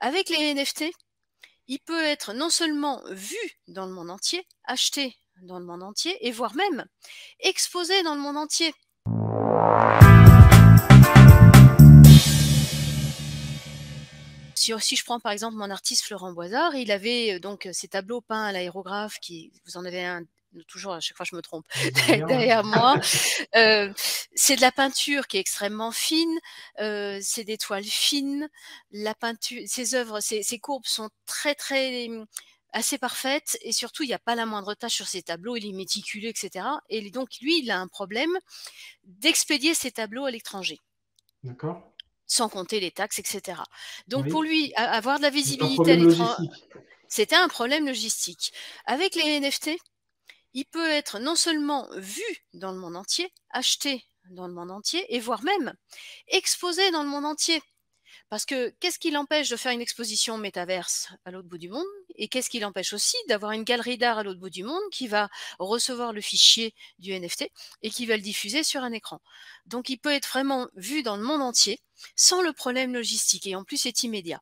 Avec les NFT, il peut être non seulement vu dans le monde entier, acheté dans le monde entier, et voire même exposé dans le monde entier. si, je prends par exemple mon artiste Florent Boisard, il avait euh, donc euh, ses tableaux peints à l'aérographe, qui vous en avez un euh, toujours à chaque fois je me trompe derrière moi. c'est de la peinture qui est extrêmement fine, c'est des toiles fines. La peinture, ses œuvres, ses, ses courbes sont très très mmh, assez parfaites et surtout il n'y a pas la moindre tâche sur ses tableaux, il est méticuleux, etc. Et donc lui, il a un problème d'expédier ses tableaux à l'étranger. D'accord sans compter les taxes, etc. Donc pour lui, avoir de la visibilité à l'étranger, c'était un problème logistique. Avec les NFT, il peut être non seulement vu dans le monde entier, acheté dans le monde entier, et voire même exposé dans le monde entier. Parce que qu'est-ce qui l'empêche de faire une exposition métaverse à l'autre bout du monde et qu'est-ce qui l'empêche aussi d'avoir une galerie d'art à l'autre bout du monde qui va recevoir le fichier du NFT et qui va le diffuser sur un écran. Donc il peut être vraiment vu dans le monde entier sans le problème logistique et en plus c'est immédiat.